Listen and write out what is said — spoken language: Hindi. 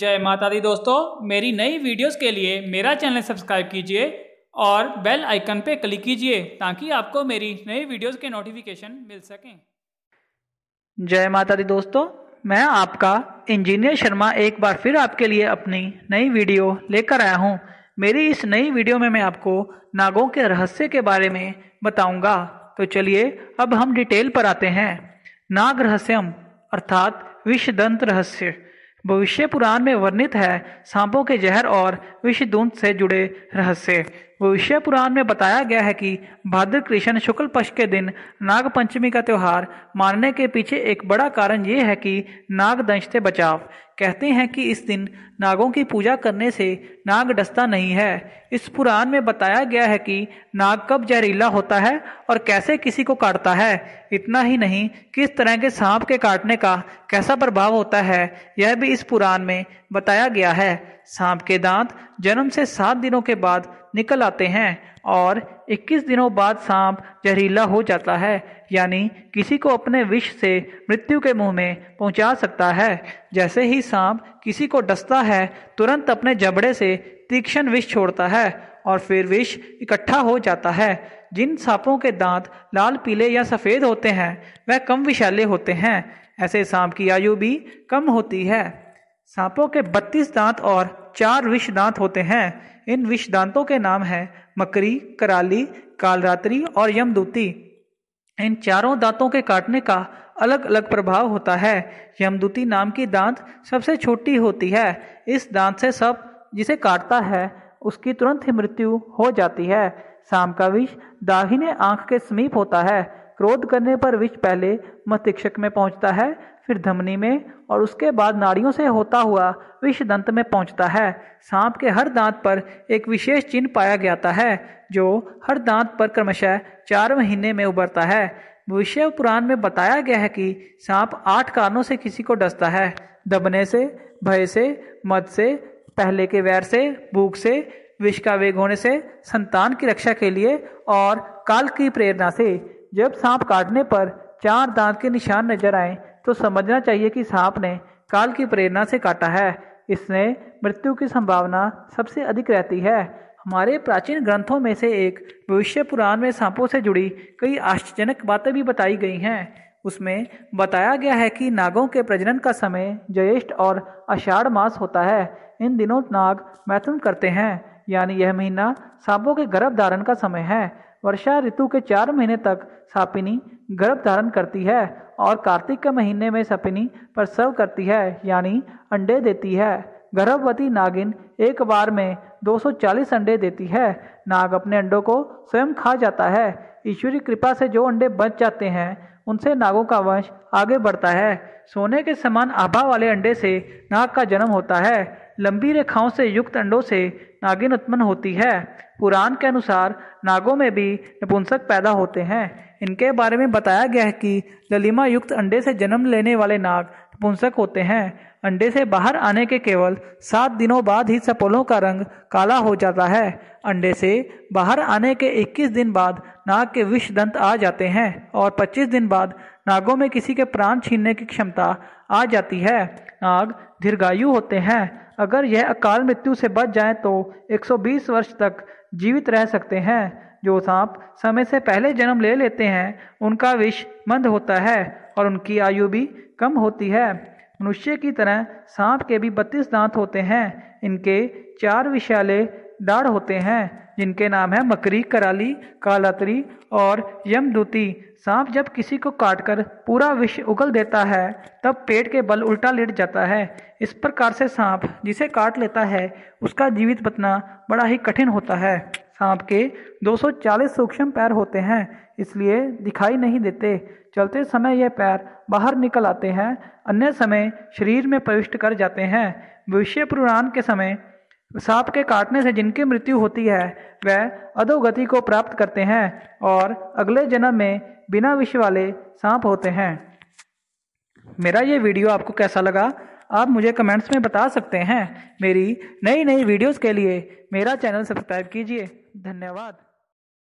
जय माता दी दोस्तों मेरी नई वीडियोस के लिए मेरा चैनल सब्सक्राइब कीजिए और बेल आइकन पे क्लिक कीजिए ताकि आपको मेरी नई वीडियोस के नोटिफिकेशन मिल सकें जय माता दी दोस्तों मैं आपका इंजीनियर शर्मा एक बार फिर आपके लिए अपनी नई वीडियो लेकर आया हूँ मेरी इस नई वीडियो में मैं आपको नागों के रहस्य के बारे में बताऊँगा तो चलिए अब हम डिटेल पर आते हैं नाग रहस्यम अर्थात विषदंत रहस्य भविष्य पुराण में वर्णित है सांपों के जहर और विषदूंत से जुड़े रहस्य भविष्य पुराण में बताया गया है कि भाद्र कृष्ण शुक्ल पक्ष के दिन नागपंचमी का त्यौहार मानने के पीछे एक बड़ा कारण ये है कि दंश से बचाव कहते हैं कि इस दिन नागों की पूजा करने से नाग डसता नहीं है इस पुराण में बताया गया है कि नाग कब जहरीला होता है और कैसे किसी को काटता है इतना ही नहीं किस तरह के सांप के काटने का कैसा प्रभाव होता है यह भी इस पुराण में बताया गया है सांप के दांत जन्म से सात दिनों के बाद निकल आते हैं और 21 दिनों बाद सांप जहरीला हो जाता है यानी किसी को अपने विष से मृत्यु के मुंह में पहुंचा सकता है जैसे ही सांप किसी को डसता है तुरंत अपने जबड़े से तीक्ष्ण विष छोड़ता है और फिर विष इकट्ठा हो जाता है जिन सांपों के दांत लाल पीले या सफ़ेद होते हैं वह कम विषैले होते हैं ऐसे सांप की आयु भी कम होती है सांपों के बत्तीस दांत और चार विष दांत होते हैं इन विष दांतों के नाम हैं मकरी कराली कालरात्रि और यमदूती इन चारों दांतों के काटने का अलग अलग प्रभाव होता है यमदूती नाम की दांत सबसे छोटी होती है इस दांत से सब जिसे काटता है उसकी तुरंत ही मृत्यु हो जाती है सांप का विष दाहिने आंख के समीप होता है क्रोध करने पर विष पहले मस्तिष्क में पहुंचता है फिर धमनी में और उसके बाद नाड़ियों से होता हुआ विष दंत में पहुंचता है सांप के हर दांत पर एक विशेष चिन्ह पाया जाता है जो हर दांत पर क्रमशः चार महीने में उभरता है विषय पुराण में बताया गया है कि सांप आठ कारणों से किसी को डसता है दबने से भय से मद से पहले के वैर से भूख से विष का वेग होने से संतान की रक्षा के लिए और काल की प्रेरणा से जब सांप काटने पर चार दांत के निशान नजर आए तो समझना चाहिए कि सांप ने काल की प्रेरणा से काटा है इसमें मृत्यु की संभावना सबसे अधिक रहती है हमारे प्राचीन ग्रंथों में से एक भविष्य पुराण में सांपों से जुड़ी कई आश्चर्यजनक बातें भी बताई गई हैं उसमें बताया गया है कि नागों के प्रजनन का समय ज्येष्ठ और अषाढ़ मास होता है इन दिनों नाग मैथुन करते हैं यानी यह महीना सांपों के गर्भ धारण का समय है वर्षा ऋतु के चार महीने तक सापिनी गर्भ धारण करती है और कार्तिक के महीने में सपिनी प्रसव करती है यानी अंडे देती है गर्भवती नागिन एक बार में 240 अंडे देती है नाग अपने अंडों को स्वयं खा जाता है ईश्वरी कृपा से जो अंडे बच जाते हैं उनसे नागों का वंश आगे बढ़ता है सोने के समान आभा वाले अंडे से नाग का जन्म होता है लंबी रेखाओं से युक्त अंडों से नागिन उत्पन्न होती है पुराण के अनुसार नागों में भी नपुंसक पैदा होते हैं इनके बारे में बताया गया है कि ललिमा युक्त अंडे से जन्म लेने वाले नाग पुंसक होते हैं अंडे से बाहर आने के केवल सात दिनों बाद ही सपोलों का रंग काला हो जाता है अंडे से बाहर आने के 21 दिन बाद नाग के विष दंत आ जाते हैं और 25 दिन बाद नागों में किसी के प्राण छीनने की क्षमता आ जाती है नाग दीर्घायु होते हैं अगर यह अकाल मृत्यु से बच जाए तो 120 वर्ष तक जीवित रह सकते हैं जो सांप समय से पहले जन्म ले लेते हैं उनका विष मंद होता है और उनकी आयु भी कम होती है मनुष्य की तरह सांप के भी बत्तीस दांत होते हैं इनके चार विशाले दाढ़ होते हैं जिनके नाम है मकरी कराली कालात्री और यमदूती सांप जब किसी को काटकर पूरा विष उगल देता है तब पेट के बल उल्टा लेट जाता है इस प्रकार से सांप जिसे काट लेता है उसका जीवित बचना बड़ा ही कठिन होता है सांप के 240 सूक्ष्म पैर होते हैं इसलिए दिखाई नहीं देते चलते समय यह पैर बाहर निकल आते हैं अन्य समय शरीर में प्रविष्ट कर जाते हैं विषय पुराण के समय सांप के काटने से जिनकी मृत्यु होती है वह अधोगति को प्राप्त करते हैं और अगले जन्म में बिना विष वाले सांप होते हैं मेरा ये वीडियो आपको कैसा लगा आप मुझे कमेंट्स में बता सकते हैं मेरी नई नई वीडियोस के लिए मेरा चैनल सब्सक्राइब कीजिए धन्यवाद